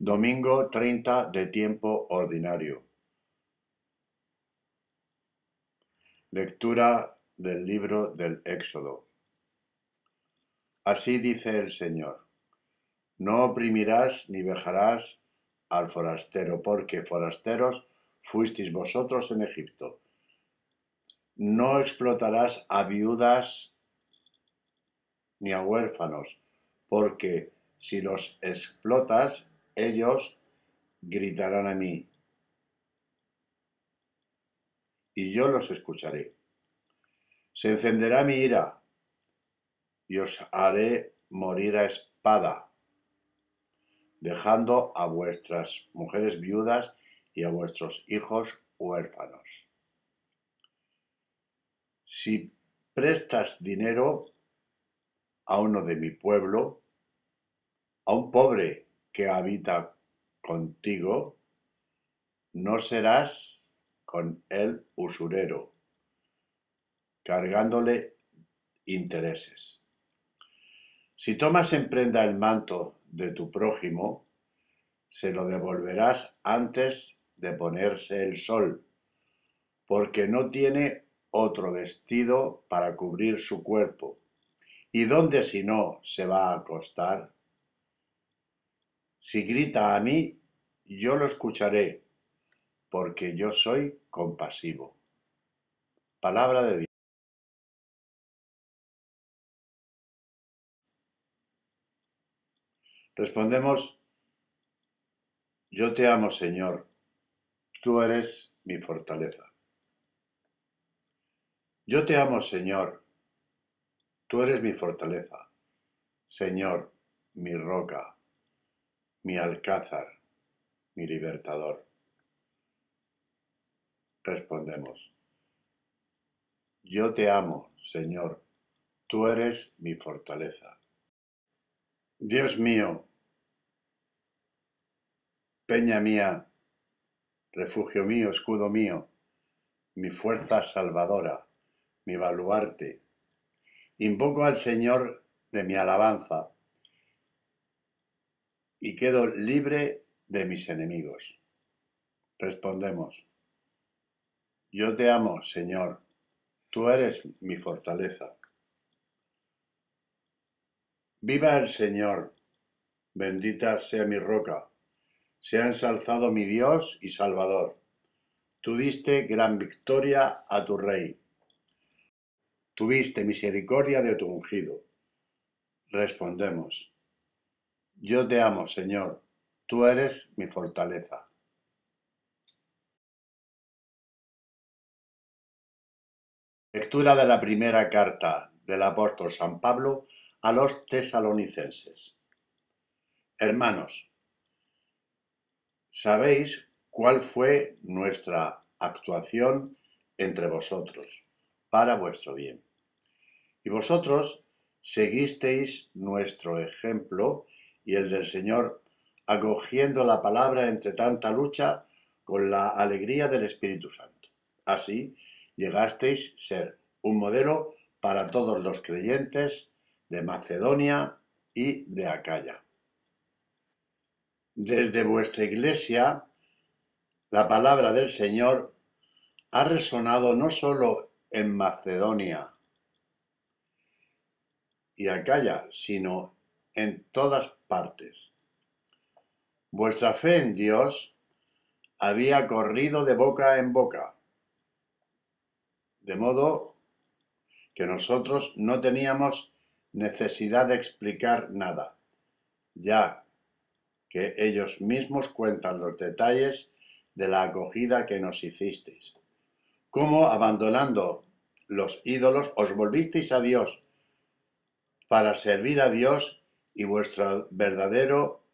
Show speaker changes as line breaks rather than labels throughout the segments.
Domingo 30 de tiempo ordinario. Lectura del libro del Éxodo. Así dice el Señor. No oprimirás ni dejarás al forastero, porque forasteros fuisteis vosotros en Egipto. No explotarás a viudas ni a huérfanos, porque si los explotas ellos gritarán a mí, y yo los escucharé. Se encenderá mi ira, y os haré morir a espada, dejando a vuestras mujeres viudas y a vuestros hijos huérfanos. Si prestas dinero a uno de mi pueblo, a un pobre que habita contigo, no serás con el usurero, cargándole intereses. Si tomas en prenda el manto de tu prójimo, se lo devolverás antes de ponerse el sol, porque no tiene otro vestido para cubrir su cuerpo. ¿Y donde si no se va a acostar? Si grita a mí, yo lo escucharé, porque yo soy compasivo. Palabra de Dios. Respondemos, yo te amo Señor, tú eres mi fortaleza. Yo te amo Señor, tú eres mi fortaleza, Señor, mi roca, mi alcázar, mi libertador. Respondemos, yo te amo, Señor, tú eres mi fortaleza. Dios mío, peña mía, refugio mío, escudo mío, mi fuerza salvadora, mi baluarte. Invoco al Señor de mi alabanza, y quedo libre de mis enemigos. Respondemos, yo te amo, Señor, tú eres mi fortaleza. Viva el Señor, bendita sea mi roca, sea ensalzado mi Dios y Salvador. Tú diste gran victoria a tu Rey. Tuviste misericordia de tu ungido. Respondemos, yo te amo, Señor, tú eres mi fortaleza. Lectura de la primera carta del apóstol San Pablo a los tesalonicenses. Hermanos, sabéis cuál fue nuestra actuación entre vosotros, para vuestro bien. Y vosotros seguisteis nuestro ejemplo y el del Señor, acogiendo la palabra entre tanta lucha con la alegría del Espíritu Santo. Así llegasteis a ser un modelo para todos los creyentes de Macedonia y de Acaya. Desde vuestra iglesia, la palabra del Señor ha resonado no solo en Macedonia y Acaya, sino en todas partes. Vuestra fe en Dios había corrido de boca en boca, de modo que nosotros no teníamos necesidad de explicar nada, ya que ellos mismos cuentan los detalles de la acogida que nos hicisteis. Cómo abandonando los ídolos os volvisteis a Dios para servir a Dios y vuestro verdadero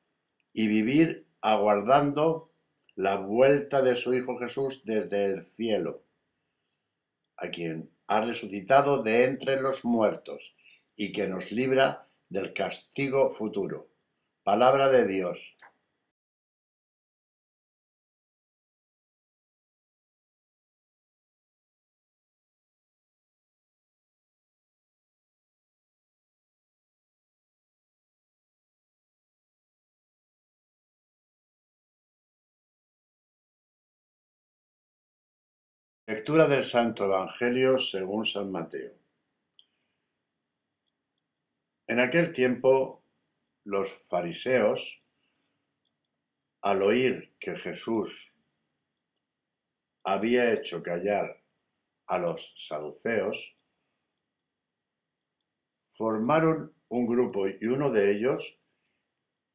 y vivir aguardando la vuelta de su Hijo Jesús desde el cielo, a quien ha resucitado de entre los muertos y que nos libra del castigo futuro. Palabra de Dios. Lectura del Santo Evangelio según San Mateo. En aquel tiempo los fariseos, al oír que Jesús había hecho callar a los saduceos, formaron un grupo y uno de ellos,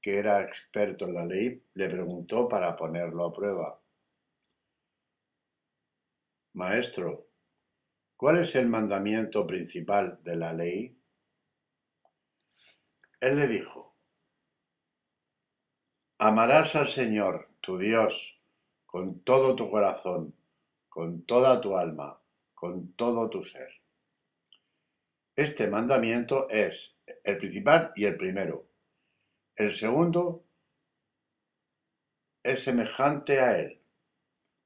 que era experto en la ley, le preguntó para ponerlo a prueba. Maestro, ¿cuál es el mandamiento principal de la ley? Él le dijo, Amarás al Señor, tu Dios, con todo tu corazón, con toda tu alma, con todo tu ser. Este mandamiento es el principal y el primero. El segundo es semejante a él.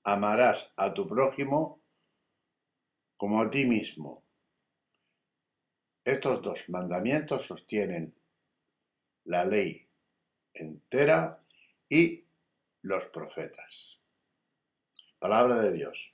Amarás a tu prójimo como a ti mismo. Estos dos mandamientos sostienen la ley entera y los profetas. Palabra de Dios.